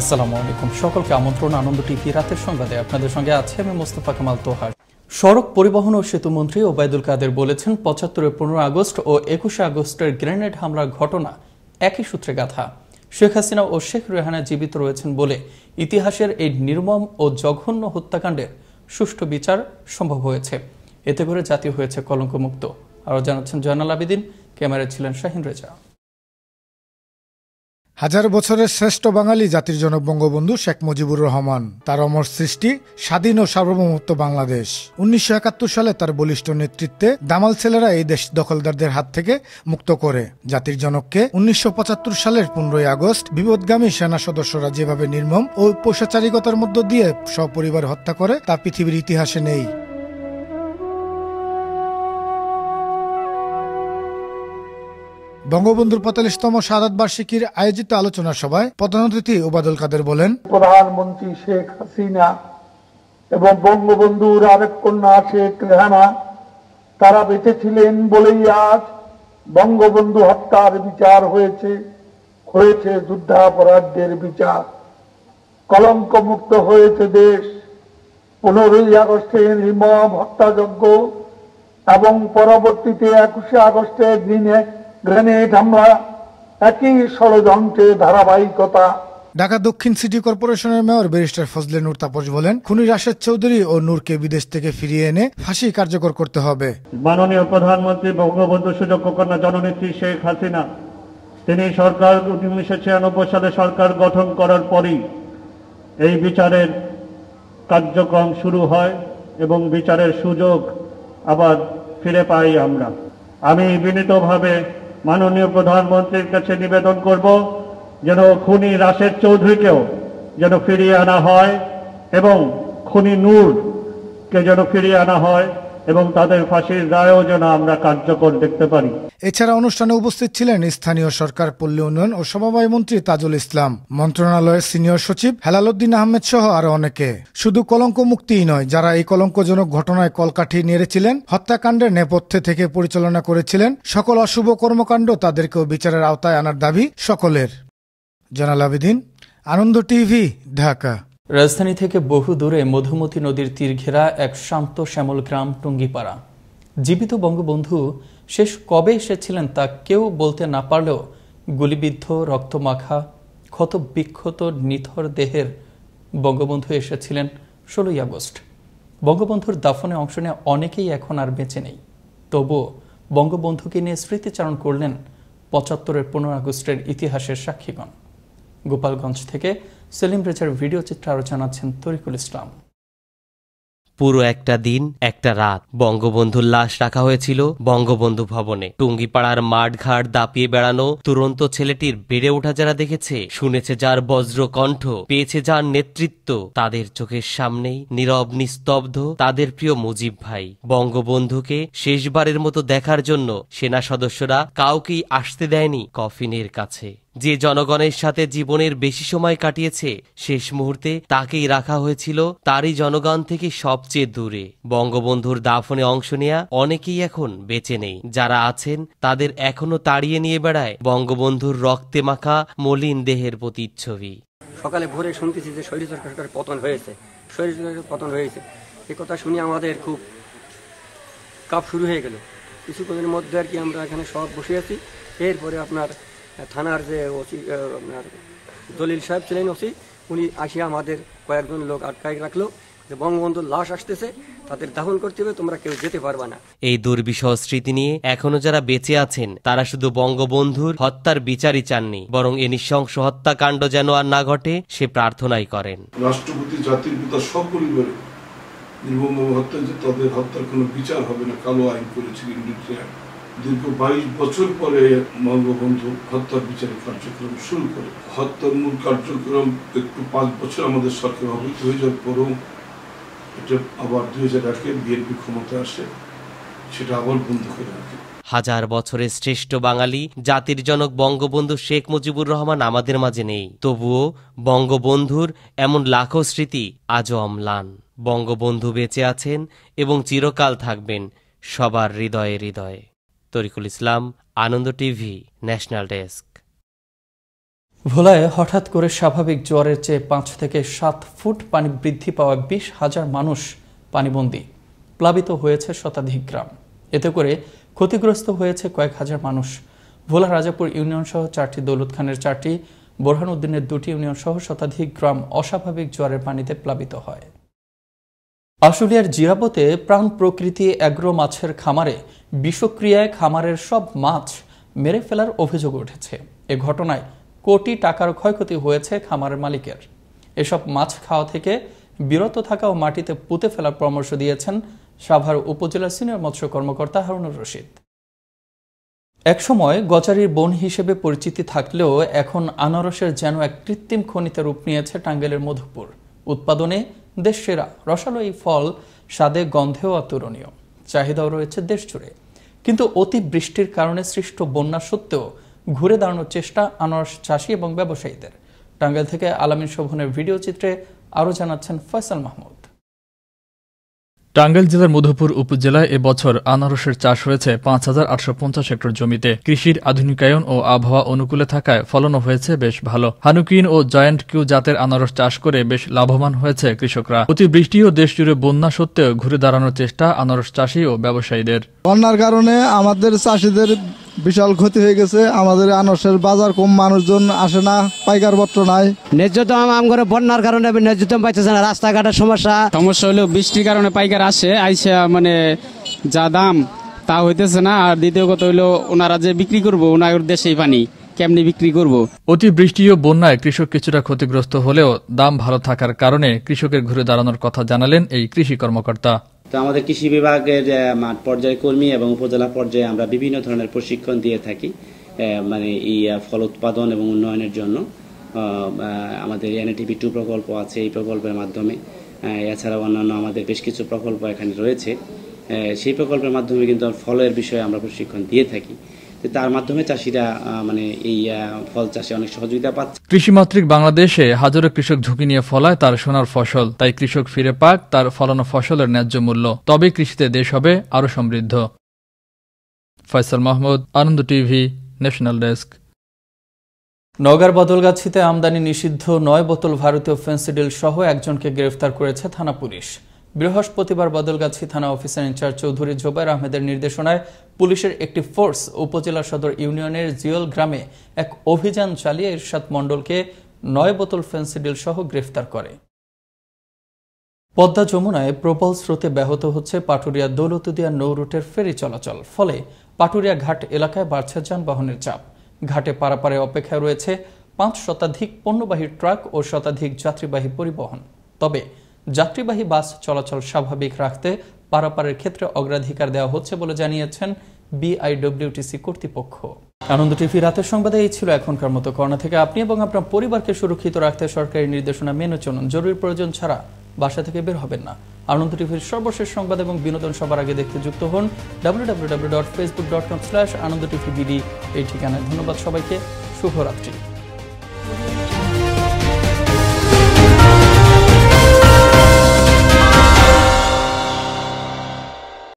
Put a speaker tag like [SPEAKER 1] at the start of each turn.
[SPEAKER 1] আসসালামু আলাইকুম সকলকে আমন্ত্রণ আনন্দ টিভি রাতের সংবাদে আপনাদের সঙ্গে আছে আমি মোস্তফা কামাল তোহার সড়ক পরিবহন ও সেতু মন্ত্রী ওবায়দুল কাদের বলেছেন পঁচাত্তরের পনেরো আগস্ট ও একুশে আগস্টের গ্রেনেড হামলার ঘটনা একই সূত্রে গাথা শেখ হাসিনা ও শেখ রেহানা জীবিত রয়েছেন বলে ইতিহাসের এই নির্মম ও জঘন্য হত্যাকাণ্ডের সুষ্ঠু বিচার সম্ভব হয়েছে এতে করে জাতি হয়েছে কলঙ্কমুক্ত আরও জানাচ্ছেন জয়নাল আবেদিন ক্যামেরায় ছিলেন শাহিন রেজা
[SPEAKER 2] হাজার বছরের শ্রেষ্ঠ বাঙালি জাতির জনক বঙ্গবন্ধু শেখ মুজিবুর রহমান তার অমর সৃষ্টি স্বাধীন ও সার্বভৌমত্ব বাংলাদেশ উনিশশো সালে তার বলিষ্ঠ নেতৃত্বে দামাল ছেলেরা এই দেশ দখলদারদের হাত থেকে মুক্ত করে জাতির জনককে উনিশশো সালের পনেরোই আগস্ট বিপদগামী সেনা সদস্যরা যেভাবে নির্মম ও পৈশাচারিকতার মধ্য দিয়ে সপরিবার হত্যা করে তা পৃথিবীর ইতিহাসে নেই বঙ্গবন্ধুর পঁয়তাল্লিশতম সাদাত বার্ষিকীর আয়োজিত আলোচনা সভায় প্রধান অতিথি ওবাদুল কাদের বলেন প্রধানমন্ত্রী শেখ হাসিনা এবং বঙ্গবন্ধুর আরেক কন্যা শেখ রেহানা তারা বেঁচে ছিলেন বলেই আজ বঙ্গবন্ধু হত্যার বিচার হয়েছে হয়েছে যুদ্ধাপরাধের বিচার কলঙ্ক মুক্ত হয়েছে দেশ পনেরোই আগস্টে নির্মম হত্যাযজ্ঞ এবং পরবর্তীতে একুশে আগস্টের দিনে গ্রেনেড হামলা একই ষড়যন্ত্রে ধারাবাহিকতা ঢাকা দক্ষিণ সিটি কর্পোরেশনের মেয়র ব্যারিস্টার ফজলে নূর তাপস বলেন খুনি রাশেদ চৌধুরী ও নূরকে বিদেশ থেকে ফিরিয়ে এনে ফাঁসি কার্যকর করতে হবে
[SPEAKER 1] মাননীয় প্রধানমন্ত্রী বঙ্গবন্ধু সুযোগ্য কন্যা জননেত্রী শেখ হাসিনা তিনি সরকার উনিশশো ছিয়ানব্বই সালে সরকার গঠন করার পরই এই বিচারের কার্যক্রম শুরু হয় এবং বিচারের সুযোগ আবার ফিরে পাই আমরা আমি বিনীতভাবে মাননীয় প্রধানমন্ত্রীর কাছে নিবেদন করব যেন খুনি রাশেদ চৌধুরীকেও যেন ফিরিয়ে আনা হয় এবং খুনি নূরকে যেন ফিরিয়ে আনা হয় এবং তাদের ফাঁসির রায়ও যেন আমরা কার্যকর দেখতে পারি
[SPEAKER 2] এছাড়া অনুষ্ঠানে উপস্থিত ছিলেন স্থানীয় সরকার পল্লী উন্নয়ন ও সমবায় মন্ত্রী তাজুল ইসলাম মন্ত্রণালয়ের সিনিয়র সচিব হেলালুদ্দিন আহমেদ সহ আরো অনেকে শুধু কলঙ্ক মুক্তিই নয় যারা এই কলঙ্কজনক ঘটনায় কলকাঠি নেড়েছিলেন হত্যাকাণ্ডের নেপথ্যে থেকে পরিচালনা করেছিলেন সকল অশুভ কর্মকাণ্ড তাদেরকেও বিচারের আওতায় আনার দাবি সকলের জানাল আবেদিন আনন্দ টিভি ঢাকা
[SPEAKER 1] রাজধানী থেকে বহু দূরে মধুমতি নদীর তীর ঘেরা এক শান্ত শ্যামল গ্রাম টুঙ্গিপাড়া জীবিত বঙ্গবন্ধু শেষ কবে এসেছিলেন তা কেউ বলতে না পারলেও গুলিবিদ্ধ রক্তমাখা ক্ষত বিক্ষত নিথর দেহের বঙ্গবন্ধু এসেছিলেন ষোলোই আগস্ট বঙ্গবন্ধুর দাফনে অংশ নেওয়া অনেকেই এখন আর বেঁচে নেই তবুও বঙ্গবন্ধুকে নিয়ে স্মৃতিচারণ করলেন পঁচাত্তরের পনেরো আগস্টের ইতিহাসের সাক্ষীগণ গোপালগঞ্জ থেকে সেলিম রেজার ভিডিও চিত্র আরো জানাচ্ছেন তরিকুল ইসলাম
[SPEAKER 3] পুরো একটা দিন একটা রাত বঙ্গবন্ধুর লাশ রাখা হয়েছিল বঙ্গবন্ধু ভবনে টুঙ্গিপাড়ার মাঠঘাট দাপিয়ে বেড়ানো তুরন্ত ছেলেটির বেড়ে ওঠা যারা দেখেছে শুনেছে যার বজ্রকণ্ঠ পেয়েছে যার নেতৃত্ব তাদের চোখের সামনেই নীরব নিস্তব্ধ তাদের প্রিয় মুজিব ভাই বঙ্গবন্ধুকে শেষবারের মতো দেখার জন্য সেনা সদস্যরা কাউকেই আসতে দেয়নি কফিনের কাছে যে জনগণের সাথে জীবনের বেশি সময় কাটিয়েছে শেষ মুহূর্তে তাকেই রাখা হয়েছিল তারই জনগণ থেকে সবচেয়ে দূরে বঙ্গবন্ধুর দাফনে অংশ নেয়া অনেকেই এখন বেঁচে নেই যারা আছেন তাদের এখনো তাড়িয়ে নিয়ে বেড়ায় বঙ্গবন্ধুর রক্তে মাখা মলিন দেহের প্রতিচ্ছবি
[SPEAKER 1] সকালে ভোরে শুনতেছি যে শরীর সরকার পতন হয়েছে শরীর সরকার পতন হয়েছে এ কথা শুনে আমাদের খুব কাপ শুরু হয়ে গেল কিছুক্ষণের মধ্যে আর কি আমরা এখানে সব বসে আছি এরপরে আপনার থানার যে ওসি আপনার দলিল সাহেব ছিলেন ওসি উনি আসিয়া আমাদের কয়েকজন লোক আটকায় রাখলো যে বঙ্গবন্ধুর লাশ আসতেছে তাদের দাহন করতে হবে তোমরা কেউ যেতে পারবে না
[SPEAKER 3] এই দুর্বিষহ স্মৃতি নিয়ে এখনো যারা বেঁচে আছেন তারা শুধু বঙ্গবন্ধুর হত্যার বিচারই চাননি বরং এ নৃশংস হত্যাকাণ্ড যেন আর না ঘটে সে প্রার্থনাই করেন
[SPEAKER 2] রাষ্ট্রপতি জাতির পিতা সপরিবারে নির্মম হত্যা যে তাদের হত্যার কোনো বিচার হবে না কালো আইন করেছিলেন নিউজিল্যান্ড দীর্ঘ বাইশ বছর পরে বঙ্গবন্ধু হত্যার বিচারের কার্যক্রম শুরু করে হত্যার মূল কার্যক্রম একটু পাঁচ বছর আমাদের সরকার হবে হয়ে হাজার পরেও এটা আবার দুই হাজার আটে বিএনপি ক্ষমতা আসে সেটা আবার
[SPEAKER 3] বন্ধ করে রাখে হাজার বছরের শ্রেষ্ঠ বাঙালি জাতির জনক বঙ্গবন্ধু শেখ মুজিবুর রহমান আমাদের মাঝে নেই তবুও বঙ্গবন্ধুর এমন লাখো স্মৃতি আজও অম্লান বঙ্গবন্ধু বেঁচে আছেন এবং চিরকাল থাকবেন সবার হৃদয়ে হৃদয়ে Tarikul Islam Ananda TV national desk
[SPEAKER 1] ভোলায় হঠাৎ করে স্বাভাবিক জ্বরের চেয়ে পাঁচ থেকে সাত ফুট পানি বৃদ্ধি পাওয়া বিশ হাজার মানুষ পানিবন্দী প্লাবিত হয়েছে শতাধিক গ্রাম এতে করে ক্ষতিগ্রস্ত হয়েছে কয়েক হাজার মানুষ ভোলা রাজাপুর ইউনিয়ন সহ চারটি দৌলত খানের চারটি বোরহান উদ্দিনের দুটি ইউনিয়ন সহ শতাধিক গ্রাম অস্বাভাবিক জোয়ারের পানিতে প্লাবিত হয় আশুলিয়ার জিরাপতে প্রাণ প্রকৃতি অ্যাগ্রো মাছের খামারে বিষক্রিয়ায় খামারের সব মাছ মেরে ফেলার অভিযোগ উঠেছে এ ঘটনায় কোটি টাকার ক্ষয়ক্ষতি হয়েছে খামারের মালিকের এসব মাছ খাওয়া থেকে বিরত থাকা ও মাটিতে পুঁতে ফেলার পরামর্শ দিয়েছেন সাভার উপজেলা সিনিয়র মৎস্য কর্মকর্তা হারুনুর রশিদ একসময় গজারির বন হিসেবে পরিচিতি থাকলেও এখন আনারসের যেন এক কৃত্রিম খনিতে রূপ নিয়েছে টাঙ্গাইলের মধুপুর উৎপাদনে দেশসেরা রসালো এই ফল স্বাদে গন্ধেও অতুলনীয় চাহিদাও রয়েছে দেশ জুড়ে কিন্তু অতি বৃষ্টির কারণে সৃষ্ট বন্যা সত্ত্বেও ঘুরে দাঁড়ানোর চেষ্টা আনারস চাষি এবং ব্যবসায়ীদের টাঙ্গাইল থেকে আলামিন শোভনের ভিডিও চিত্রে আরও জানাচ্ছেন ফয়সাল মাহমুদ টাঙ্গাইল জেলার মধুপুর উপজেলায় এবছর আনারসের চাষ হয়েছে পাঁচ হাজার আটশো পঞ্চাশ হেক্টর জমিতে কৃষির আধুনিকায়ন ও আবহাওয়া অনুকূলে থাকায় ফলনও হয়েছে বেশ ভালো হানুকিন ও জয়েন্ট কিউ জাতের আনারস চাষ করে বেশ লাভবান হয়েছে কৃষকরা অতি বৃষ্টি ও দেশজুড়ে বন্যা সত্ত্বেও ঘুরে দাঁড়ানোর চেষ্টা আনারস চাষী ও ব্যবসায়ীদের বন্যার
[SPEAKER 2] কারণে আমাদের চাষিদের বিশাল ক্ষতি হয়ে গেছে আমাদের আনসের বাজার কম মানুষজন
[SPEAKER 3] আসে না পাইকার পত্র নাই ন্যায্য আম ঘরে বন্যার কারণে ন্যায্য পাইতেছে না রাস্তাঘাটের সমস্যা সমস্যা হলেও বৃষ্টির কারণে পাইকার আসে আইসে মানে যা দাম তা হইতেছে না আর দ্বিতীয় কথা হইলো ওনারা যে বিক্রি করবো ওনার দেশেই পানি কেমনি বিক্রি করব
[SPEAKER 1] বৃষ্টি ও বন্যায় কৃষক কিছুটা ক্ষতিগ্রস্ত হলেও দাম ভালো থাকার কারণে কৃষকের ঘুরে দাঁড়ানোর কথা জানালেন এই কৃষি কর্মকর্তা
[SPEAKER 3] তো আমাদের কৃষি বিভাগের মাঠ পর্যায়ে কর্মী এবং উপজেলা পর্যায়ে আমরা বিভিন্ন ধরনের প্রশিক্ষণ দিয়ে থাকি মানে এই ফল উৎপাদন এবং উন্নয়নের জন্য আমাদের এনএটিভি টু প্রকল্প আছে এই প্রকল্পের মাধ্যমে এছাড়াও অন্যান্য আমাদের বেশ কিছু প্রকল্প এখানে রয়েছে সেই প্রকল্পের মাধ্যমে কিন্তু ফলের বিষয়ে আমরা প্রশিক্ষণ দিয়ে থাকি তার মাধ্যমে চাষিরা মানে এই ফল চাষে অনেক সহযোগিতা পাচ্ছে
[SPEAKER 1] কৃষিমাত্রিক বাংলাদেশে হাজারো কৃষক ঝুঁকি নিয়ে ফলায় তার সোনার ফসল তাই কৃষক ফিরে পাক তার ফলানো ফসলের ন্যায্য মূল্য তবে কৃষিতে দেশ হবে আরও সমৃদ্ধ Faisal Mahmud Ananda TV national desk নগার বদলগাছিতে আমদানি নিষিদ্ধ নয় বোতল ভারতীয় ফেন্সিডিল সহ একজনকে গ্রেফতার করেছে থানা পুলিশ বৃহস্পতিবার বদলগাছি থানা অফিসার ইনচার্জ চৌধুরী জোবাইর আহমেদের নির্দেশনায় পুলিশের একটি ফোর্স উপজেলা সদর ইউনিয়নের জিওল গ্রামে এক অভিযান চালিয়ে ইরশাদ মণ্ডলকে নয় বোতল ফেন্সিডিল সহ গ্রেফতার করে পদ্মা যমুনায় প্রবল স্রোতে ব্যাহত হচ্ছে পাটুরিয়া দৌলতদিয়া নৌ রুটের ফেরি চলাচল ফলে পাটুরিয়া ঘাট এলাকায় বাড়ছে যানবাহনের চাপ ঘাটে পারাপারে অপেক্ষায় রয়েছে পাঁচ শতাধিক পণ্যবাহী ট্রাক ও শতাধিক যাত্রীবাহী পরিবহন তবে যাত্রীবাহী বাস চলাচল স্বাভাবিক রাখতে পারাপারের ক্ষেত্রে অগ্রাধিকার দেওয়া হচ্ছে বলে জানিয়েছেন বিআইডব্লিউটিসি কর্তৃপক্ষ আনন্দ টিভি রাতের সংবাদে এই ছিল এখনকার মতো করোনা থেকে আপনি এবং আপনার পরিবারকে সুরক্ষিত রাখতে সরকারি নির্দেশনা মেনে চলুন জরুরি প্রয়োজন ছাড়া বাসা থেকে বের হবেন না আনন্দ টিভির সর্বশেষ সংবাদ এবং বিনোদন সবার আগে দেখতে যুক্ত হন ডাব্লিউ এই ঠিকানায় ধন্যবাদ সবাইকে শুভরাত্রি